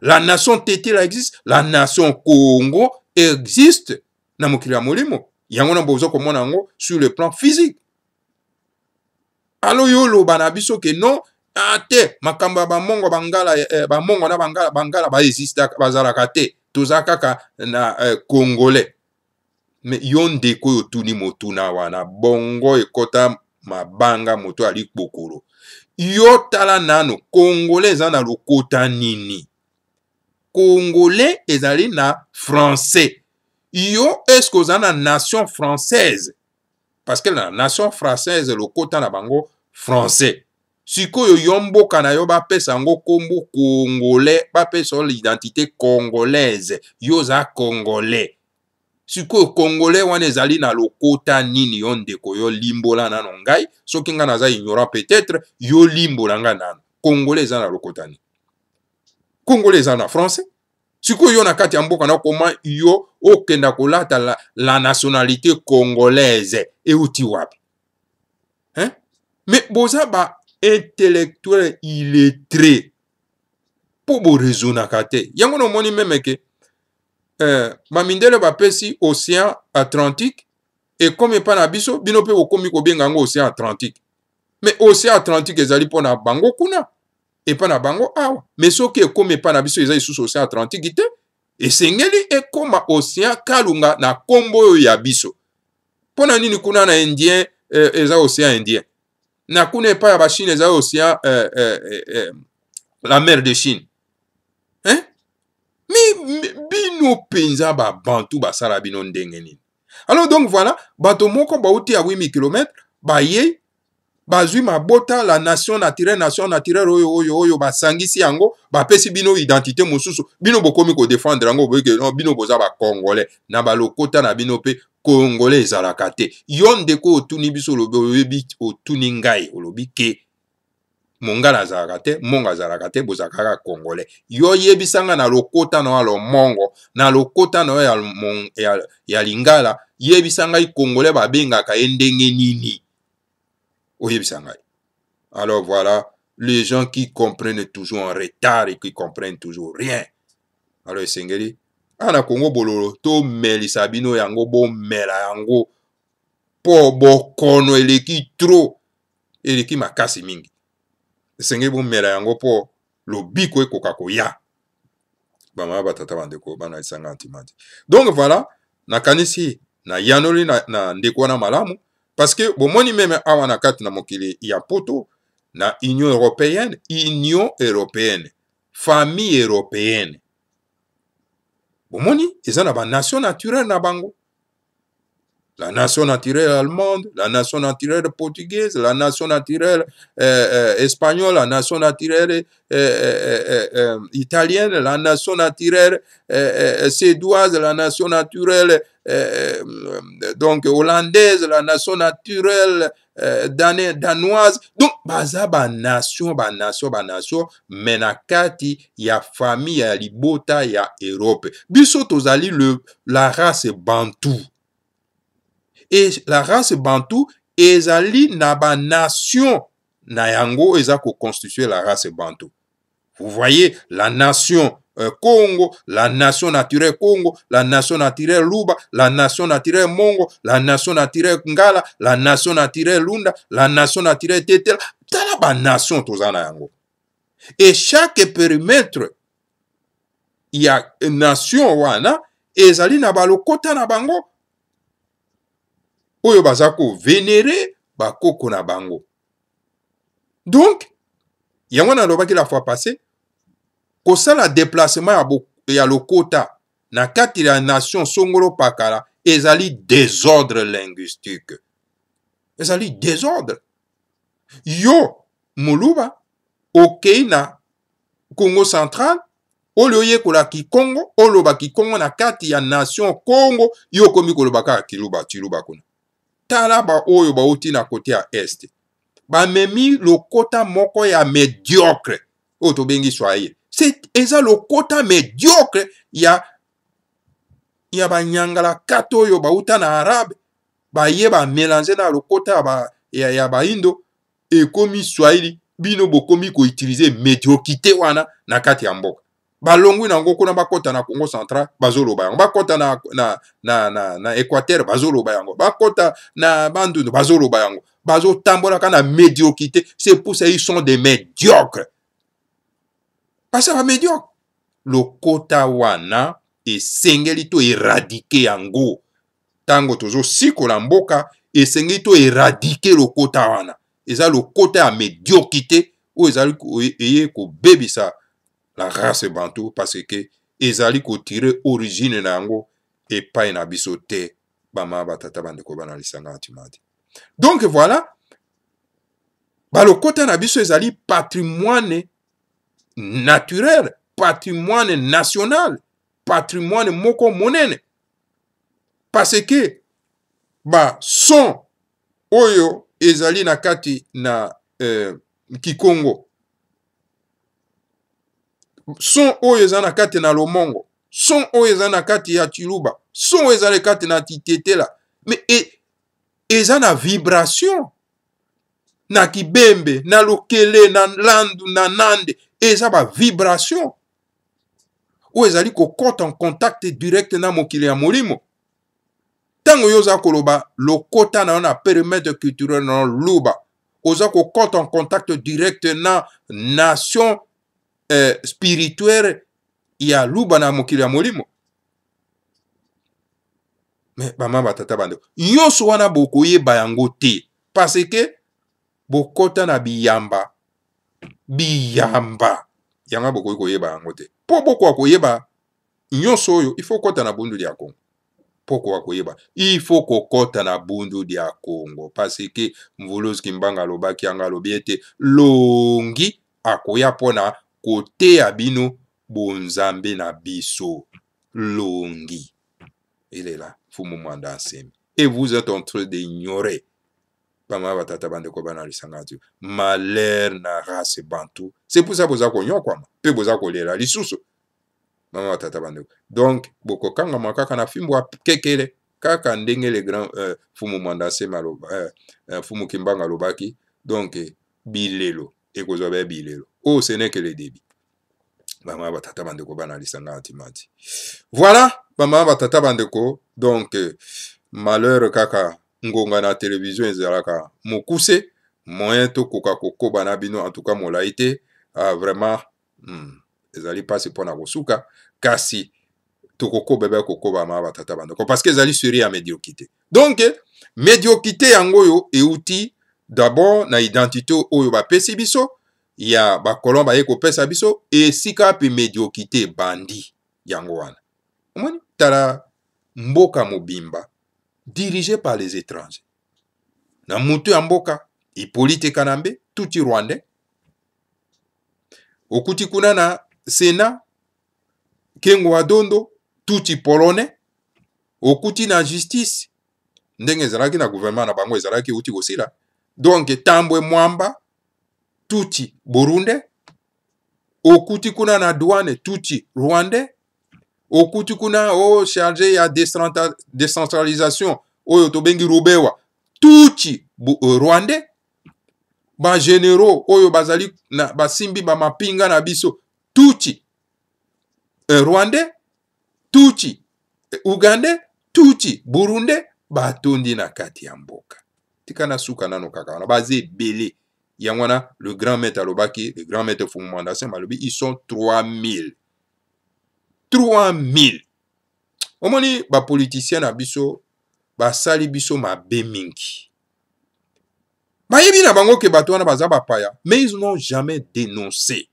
La nation Tetela existe. La nation Congo existe na mokili na molimo. yango na boza komona yango sur le plan physique aloyo oloba na biso ke non te makambo ya bamongo bangala eh, bamongo na bangala bangala baexistaka bazalaka te toza kaka na eh, congolais me yo ndeko oyo otuni motuna wana bongo ekɔta mabanga moto ali kpokolo yo tala nano congolais eza na lokota nini congolais ezali na français yo eske oza na nation française parceke na nation française lokota na bango français sikoyo yo mboka na yo bapesa yango nkombo congolais bapesa yo l'identité congolaise yo oza congolais sikoyo congolais wana ezali na lokota nini yo ndeko yo limbola nano ngai soki ngai naza ignorant peut-être yo limbola ngai nano congolais eza na lokota nini congolais eza na français sikoyo yo na kati ya mboka na koma yo okenda kolata la, la nationalité congolaise euti wapi hein? me boza ba intellectuel illettré mpo borezonaka te yango na omoni meme ke eh, bamindele bapesi océan atlantique ekomi epai na biso bino mpe bokomi kobenga yango océan atlantique me océan atlantique ezali mpo na bango kuna epai na bango awa me soki ekómi epai na biso eza lisusu océan atlantique te esengeli ekóma océan kalunga na nkombo oyo ya biso mpo na nini kuna na indien eh, eza océan indien na kuna epai ya bachine eza océan eh, eh, eh, eh, la mer de chine hein? mi, mi bino mpenza babantu basala bino ndenge nini alors donc voilà bato moko bauti ya 8 kilomètre bayei bazwi mabota la nation naturelle nation naturelle oyo oyo oyo basangisi yango bapesi bino identité mosusu bino bokomi kodefendre yango boyeke no bino boza bacongolais na balokota na bino mpe congolais ezalaka te yo ndeko otuni biso olobi oyebi otuni ngai olobi ke mongala azalaka te mongo azalaka te bozalaka kaka congolais yo yebisanga na lokota na yo ya lomongo na lokota na yo ya, ya, ya lingala yebisa ngai congolais babengaka ye ndenge nini Alors voilà, les gens qui comprennent toujours en retard et qui comprennent toujours rien. Alors esengeli ana ah, kongo bololo tomelisa bino yango bomela yango mpo bokono eleki tro eleki makasi mingi esengeli bomela yango mpo lobiko ekoka koya bamama batata bandeko bana esanga antimandi donc voilà nakanisi nayanoli na, na ndeko wana malamu parceke bomoni meme awa ah, na kati na mokili ya poto na union européenne union européenne famille européenne bomoni eza na banation naturele na bango La nation naturelle allemande, la nation naturelle portugaise, la nation naturelle euh, euh, espagnole, la nation naturelle euh, euh, euh, euh italienne, la nation naturelle sédoise, la nation naturelle donc hollandaise, la nation naturelle danoise. Donc, baza ba nation, ba nation, ba nation, menakati ya famille ya libota ya Europe. Biso tozali le, la race bantou. e la race bantu ezali na banation na yango eza koconstitue la race bantu vous voyez la nation euh, congo la nation naturelle congo la nation naturelle luba la nation naturelle mongo la nation naturelle ngala la nation naturelle lunda la nation naturelle tetela tala banation toza na yango e chaque perimetre ya nation wana ezali na balokota na bango oyo baza kovenere bakoko na bango donc yango nalobaki la fois passé kosala déplacement ya lokota na kati ya nation songolo pakala ezali désordre linguistique ezali désordre yo moluba okei na congo centrale oyo oyekolaki kongo olobaki kongo na kati ya nation kongo yo okomi koloba kaka kiluba tiluba kuna tala baoyo bauti na kote ya este bamemi lokota moko ya mediocre oyo tobengi swahili eza lokota mediocre ya ya banyangalakate oyo bauta na arabe baye bamelanze na lokota ba, ya, ya baindo ekomi swahili bino bokomi koutilize mediokité wana na kati ya mboka balongwi na yango kuna bakɔta na congo central bazoloba yango bakɔta na, na, na, na, na équateur bazoloba yango bakɔta na bandundu bazoloba yango bazotambolaka na médiocrité c'est pour ça ils sont des médiocres parce que bamédiocre lokota wana esengeli to eradike yango ntango tozosikola mboka esengeli to eradike lokota wana eza lokota ya médiocrité oyo ezali e, eye kobebisa la race bantu parce ke ezali kotire origine na yango epai na biso te bamama batata bandeko bana lisanga ya ntima te donc voilà balokota na biso ezali patrimoine naturel patrimoine national patrimoine moko monene parce ke bason oyo ezali na kati na eh, kikongo son oyo eza na kati na lomongo son oyo eza na kati ya tiluba son oyo eza na kati na titetela me e, eza na vibration na kibembe na lokele na landu na nande eza bavibration oyo ezali kokɔta en contact direct na mokili ya molimo ntango yo oza koloba lokota na yo na perimetre culturel na yo luba oza kokɔta en contact direct na nation eh, spirituele ya luba na mokili ya molimo me bama batata bandeko nyonso wana bokoyeba yango te parce ke bokɔta na biyamba biyamba yango bokoki koyeba yango te mpo bokoka koyeba nyonso oyo ifo kɔta na bundulu ya kongo mpo koka koyeba ifo kokɔta na bundulu ya kongo parce ke mvuluski mbanga alobaki yango alobi ete longi akoya mpo na koteya bino bonzambe na biso longi il est là fumu mwanda ansemi et vous êtes en train d'ignorer pama batata bandeko bana lisanga ya tio malere na race bantu c'est pour ça boza konyokwama mpe boza kolela lisusu mama batata bandeko donc bokokangama kaka na fimbu ya kekele kaka ndenge le grand euh, fumu mwanda nsemi aloba euh, euh fumu kimbanga alobaki donc bilelo ekozwa bayebi lelo oyo oh, senekele debi bamama batata bandeko banalisa nga antimati voilà bamama batata bandeko donc malheur kaka ngonga na televizio ezalaka mokuse moyen tokoka kokoba na bino antuka molai te ah, vraiment mm, ezali mpasi mpona kosuka kasi tokokoba ebe kokoba mama batata bandeko parce que ezali suri ya médiocrité donc médiocrité yango oyo euti d'abord na identité oyo bapesi biso ya bakolon baye kopesa biso esika mpe mediokité ebandi yango wana omoni tala mboka mobimba dirige par les étrangers na motu ya mboka hippolyte kanambe tuti rwandais okuti kuna na sénat kengo wa dondo tuti polonais okuti na justice ndenge ezalaki na gouvernement na bango ezalaki euti kosila donc tambwe mwamba tuti burunde okuti kuna na douane tuti rwande okuti kuna oyo oh, charge ya decentralisation oyo tobengi rubewa tuti uh, rwande bagénéraux oyo bazali na, basimbi bamapinga na biso tuti uh, rwande tuti uh, ugande tuti burunde batondi na kati ya mboka tika na suka nano kaka wana baza ebele yango wana le grand maître alobaki le grand maître fumumandasim alobi ils sont 3000 3000 omoni bapolitisien na biso basali biso mabe mingi bayebi na bango ke bato wana baza bapaya mais ils n'ont jamais dénoncé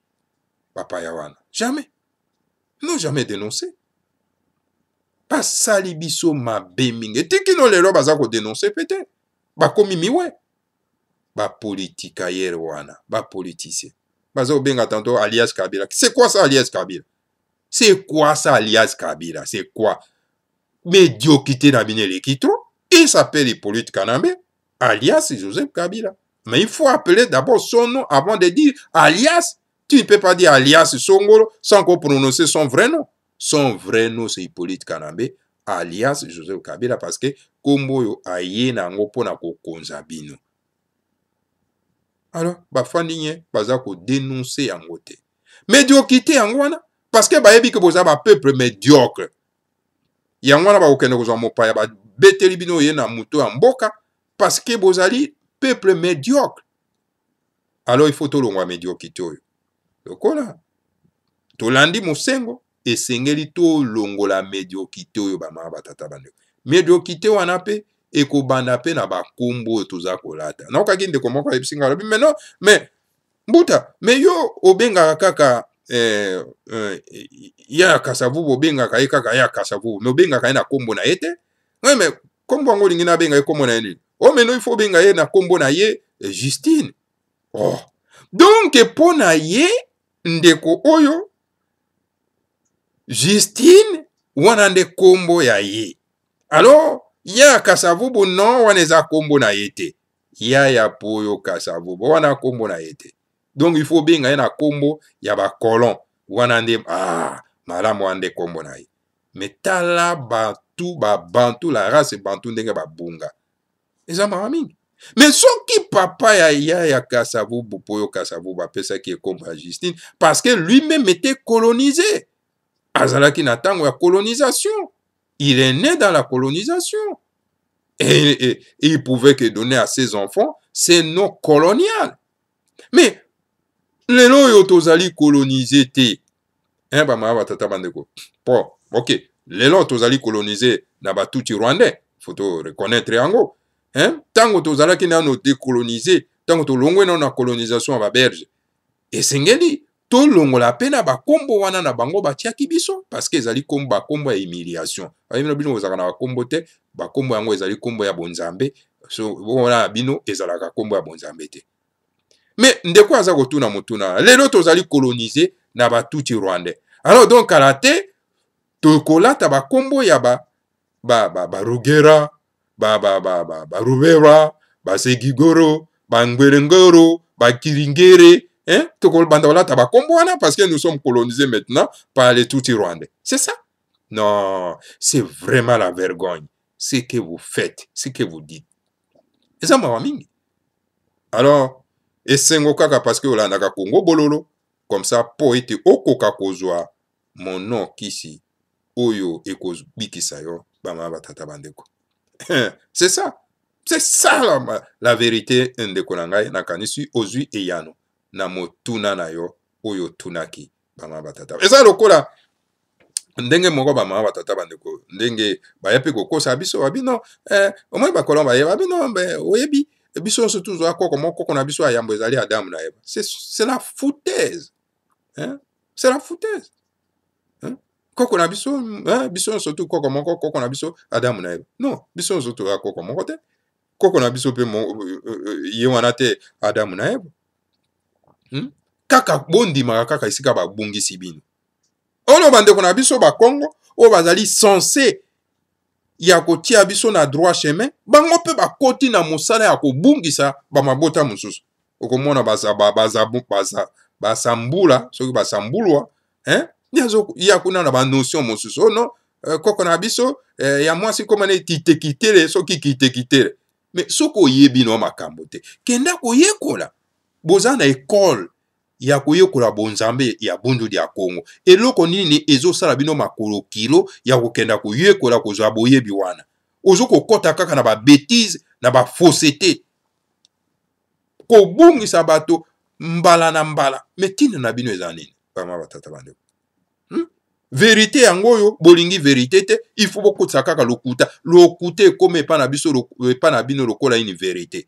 bapaya wana jamais ils n'ont jamais dénoncé basali biso mabe mingi etiki no lelo baza kodenonse peut-être bakomi miwe bapolitikayere wana bapolitisien baza kobenga tanto alias kabila c'est quoi ça alias kabila c'est quoi ça alias kabila c'est quoi médiocrité na bino eleki trop il s'appelle hippolyte kanambe alias joseph kabila mais il faut appeler d'abord son nom avant de dire alias tu ne peux pas dire alias songolo sans qu'on prononcer son vrai nom son vrai nom c'est hippolyte kanambe alias joseph kabila parceke nkombo oyo aye na yango mpona kokonza bino alors bafandi nye baza kodenonse yango te médiokité yango wana parceke bayebi ke boza bapeuple médiocre yango wana bakokende kozwa mopaya babeteli bino oye na moto ya mboka parceke bozali peuple médiocre alors il faut tolongwa médiokité oyo lokola tolandi mosengo esengeli tolongola mediokite oyo bamama batata bandeko mediokite wana mpe ekobanda mpe na bakombo oyo toza kolata naokaki ndeko moko ayebisi ngai alobi meno me mbuta me yo obengaka kaka eh, eh, ya kasavubu obengaka ye kaka ya kasavubu me obengaka ye na kombo na ye te ngai me kombo yango olingi nabenga ye kombo na ye nini o oh, meno ifo obenga ye na kombo na ye eh, justine oh. donke mpo na ye ndeko oyo justine wana nde kombo ya ye alo ye akasavu buno wana eza kombo na ye te ya ya po oyo kasavu bo wana kombo na ye te donc il faut benga ye na kombo ya bacolon wana nde ah, malamu wana nde kombo na ye me tala batu babantu la race bantu ndenge babunga eza mawa mingi me soki papa ya ya ya kasavubu po oyo kasavubu apesaki ekombo ya justine parce que lui-même était colonisé azalaki na ntango ya colonisation il est né dans la colonisation et, et, et il pouvait que donner à ses enfants ces noms colonial mais lelo oyo tozali kolonize te hein, bamama batata bandeko po ok lelo tozali kolonize na batuti rwandais foto reconnaître yango hein? ntango tozalaki nano dekolonize ntango tolongwe nano na colonisation ya baberge esengeli tolongola mpe na bakombo wana na bango batiaki biso parceke ezali bakombo ya humiliation bayebi na bino bozalaka na bakombo te bakombo yango ezali kombo ya bonzambe so wana na bino ezalaka kombo ya bonzambe te me ndeko aza kotuna motuna lelo tozali kolonize na batuti rwandais alors donc kala te tokolata bakombo ya ba barugera ba, ba, ba, barubera basegigoro bangwerengoro bakiringere ba, ba, ba, ba, ba, ba, ba, ba, ba, hein eh, tokolobanda kolata bakombo wana parce que nous sommes colonisés maintenant par les tuti rwandais c'est ça non c'est vraiment la vergogne ce que vous faites ce que vous dites eza mawa mingi alors esengo kaka parce que olandaka kongo bololo comme ça mpo ete okoka kozwa mono kisi oyo ekobikisa yo bamama batata bandeko [LAUGHS] c'est ça c'est ça la, la vérité ndeko na ngai nakanisi ozwi eyano na motuna na yo oyo otunaki bamama batata eza lokola ndenge moko bamama batata bandeko ndenge baya mpe kokosa biso babino eh, omoi bakolon bayeba bino eh, oyebi eh, biso nyonso tozwa koko moko koko na biso yambo ezali adamu na eva c'est la foutaise hein? c'est la foutaise hein? koko na biso hein? biso nyonso tu koko moko koko na biso adamu na eva non biso nyonso toza koko moko te koko na biso mpe euh, euh, euh, ye wana te adamu na eva hmm? kaka bondimaka kaka esika babongisi bino oyo bandeko na biso bakongo oyo bazali sense ya kotia biso na droit chemin bango mpe bakoti na mosala ya kobungisa bamabota mosusu okomona basambula baza, baza, baza, soki basambulwa eh? ya kuna na banotion mosusu ono oh, euh, koko na biso eh, ya mwasi koma neti kitekitele soki kitekitere me soki oyebi no makambo te kenda koyekola boza na ekole ya koyekola bonzambe ya bundudu ya kongo eloko nini ezosala bino makolo kilo ya kokenda koyekola kozwa boyebi wana ozokokɔta kaka na babetise na bafose te kobungisa bato mbala na mbala me ntina na bino eza nini vraimen batata bandeko hmm? verite yango oyo bolingi verite te ifo bokotisa kaka lokuta lokuta ekoma epa na biso epa na bino lokola nini verite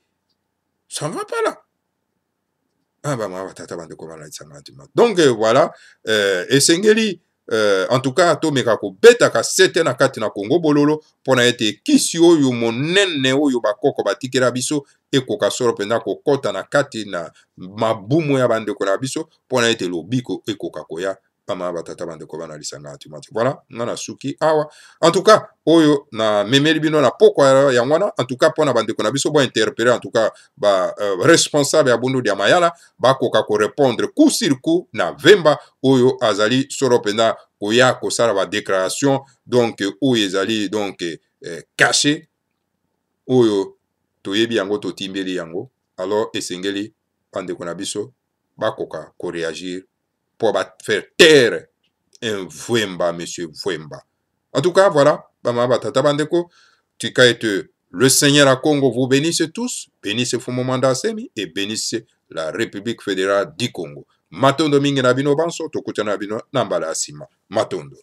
ça va pas là bamama ah, batata bandeko balalisanga ndima donc euh, voilà euh, esengeli euh, en tout cas tomeka kobeta kasete na kati na kongo bololo mpona ete ekisi oyo monene oyo bakoko batikela biso ekoka solo mpenza kokɔta na kati na mabumu ya bandeko na biso mpona ete lobiko ekoka koya mpama batata bandeko bana lisanga tuma te voilà nga na suki awa en tout cas oyo namemeli bino na pokwa yango wana en tout cas mpo na bandeko na biso bointerpele en tout cas baresponsable euh, ya bundudu ya mayala bakoka korépondre coup sur coup na vemba oyo azali solo mpenza koya kosala badéclaration donc oyo ezali donc eh, cache oyo toyebi yango totimbeli yango alors esengeli bandeko na biso bakoka koréagir pour faire taire un Vwemba, monsieur Vwemba. En tout cas, voilà, euh, le Seigneur à Congo vous bénisse tous, bénisse Fumomanda Semi et bénisse la République fédérale du Congo. Matondo mingi na bino banso, tokutana bino nambala asima. Matondo.